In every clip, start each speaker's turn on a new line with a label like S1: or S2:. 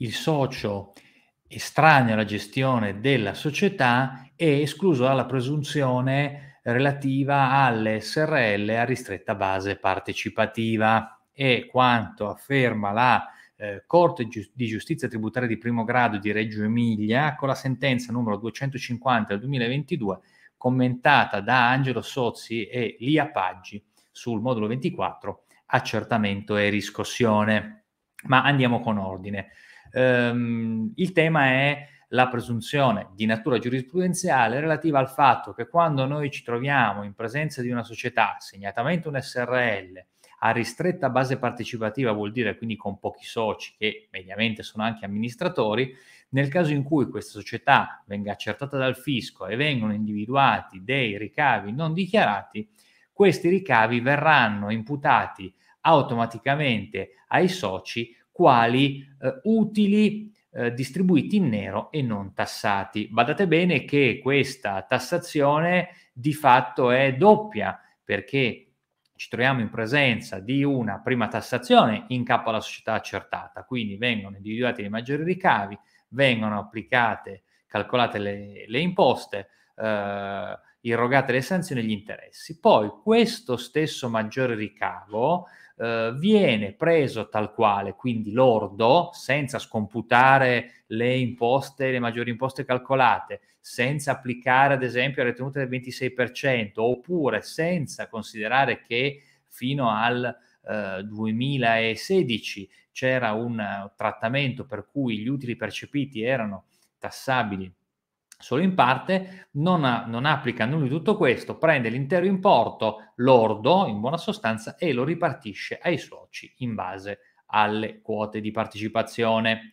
S1: il socio estraneo alla gestione della società è escluso dalla presunzione relativa alle SRL a ristretta base partecipativa e quanto afferma la eh, Corte di Giustizia Tributaria di Primo Grado di Reggio Emilia con la sentenza numero 250 del 2022 commentata da Angelo Sozzi e Lia Paggi sul modulo 24 accertamento e riscossione. Ma andiamo con ordine. Ehm, il tema è la presunzione di natura giurisprudenziale relativa al fatto che quando noi ci troviamo in presenza di una società, segnatamente un SRL, a ristretta base partecipativa vuol dire quindi con pochi soci che mediamente sono anche amministratori, nel caso in cui questa società venga accertata dal fisco e vengono individuati dei ricavi non dichiarati, questi ricavi verranno imputati automaticamente ai soci quali eh, utili eh, distribuiti in nero e non tassati. Badate bene che questa tassazione di fatto è doppia perché ci troviamo in presenza di una prima tassazione in capo alla società accertata, quindi vengono individuati i maggiori ricavi, vengono applicate, calcolate le, le imposte, eh, irrogate le sanzioni e gli interessi. Poi questo stesso maggiore ricavo eh, viene preso tal quale, quindi lordo, senza scomputare le imposte, le maggiori imposte calcolate, senza applicare ad esempio le tenuta del 26%, oppure senza considerare che fino al eh, 2016 c'era un trattamento per cui gli utili percepiti erano tassabili solo in parte, non, ha, non applica a nulla tutto questo, prende l'intero importo lordo, in buona sostanza, e lo ripartisce ai soci in base alle quote di partecipazione.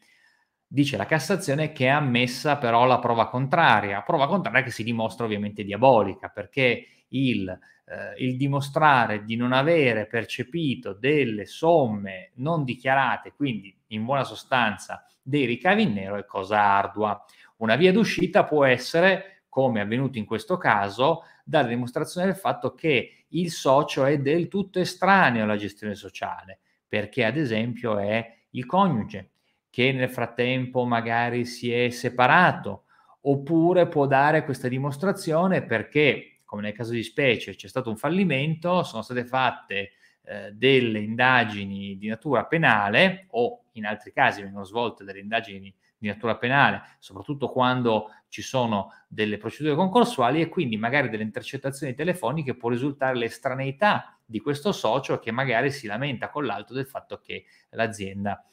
S1: Dice la Cassazione che è ammessa però la prova contraria, prova contraria che si dimostra ovviamente diabolica, perché il, eh, il dimostrare di non avere percepito delle somme non dichiarate, quindi in buona sostanza dei ricavi in nero, è cosa ardua. Una via d'uscita può essere, come è avvenuto in questo caso, dare dimostrazione del fatto che il socio è del tutto estraneo alla gestione sociale, perché ad esempio è il coniuge che nel frattempo magari si è separato, oppure può dare questa dimostrazione perché, come nel caso di specie, c'è stato un fallimento, sono state fatte eh, delle indagini di natura penale o in altri casi vengono svolte delle indagini di natura penale, soprattutto quando ci sono delle procedure concorsuali e quindi magari delle intercettazioni telefoniche può risultare l'estraneità di questo socio che magari si lamenta con l'altro del fatto che l'azienda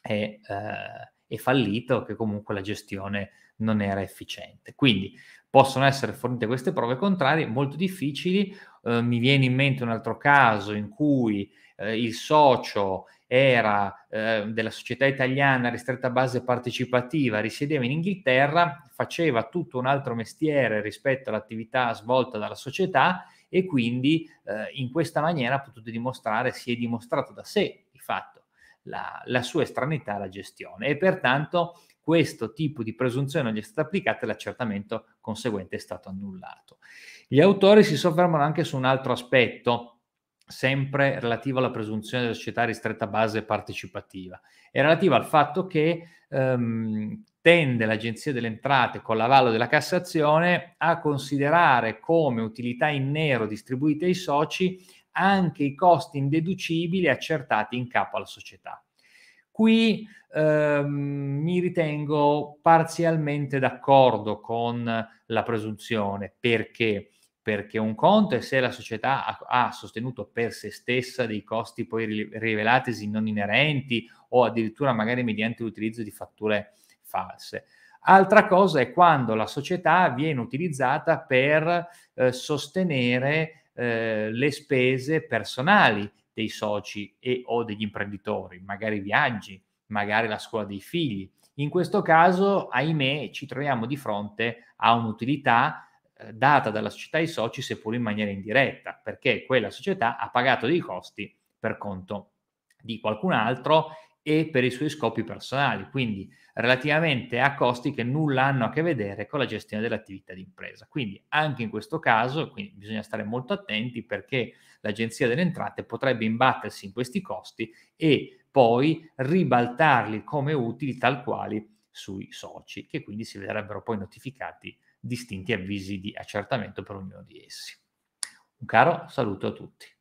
S1: è, eh, è fallita o che comunque la gestione non era efficiente. Quindi possono essere fornite queste prove contrarie molto difficili. Eh, mi viene in mente un altro caso in cui eh, il socio era eh, della società italiana ristretta a base partecipativa, risiedeva in Inghilterra, faceva tutto un altro mestiere rispetto all'attività svolta dalla società e quindi eh, in questa maniera ha potuto dimostrare, si è dimostrato da sé di fatto la, la sua estranità alla gestione e pertanto questo tipo di presunzione non gli è stata applicata e l'accertamento conseguente è stato annullato. Gli autori si soffermano anche su un altro aspetto sempre relativo alla presunzione della società ristretta base partecipativa. È relativo al fatto che ehm, tende l'Agenzia delle Entrate con l'avallo della Cassazione a considerare come utilità in nero distribuite ai soci anche i costi indeducibili accertati in capo alla società. Qui ehm, mi ritengo parzialmente d'accordo con la presunzione perché perché un conto è se la società ha, sostenuto per se stessa dei costi poi rivelatesi non inerenti o addirittura magari mediante l'utilizzo di fatture false. Altra cosa è quando la società viene utilizzata per eh, sostenere eh, le spese personali dei soci e o degli imprenditori, magari viaggi, magari la scuola dei figli. In questo caso, ahimè, ci troviamo di fronte a un'utilità eh, data dalla società ai soci, seppur in maniera indiretta, perché quella società ha pagato dei costi per conto di qualcun altro e per i suoi scopi personali, quindi relativamente a costi che nulla hanno a che vedere con la gestione dell'attività d'impresa. Quindi anche in questo caso bisogna stare molto attenti perché l'Agenzia delle Entrate potrebbe imbattersi in questi costi e poi ribaltarli come utili tal quali sui soci, che quindi si vedrebbero poi notificati distinti avvisi di accertamento per ognuno di essi. Un caro saluto a tutti.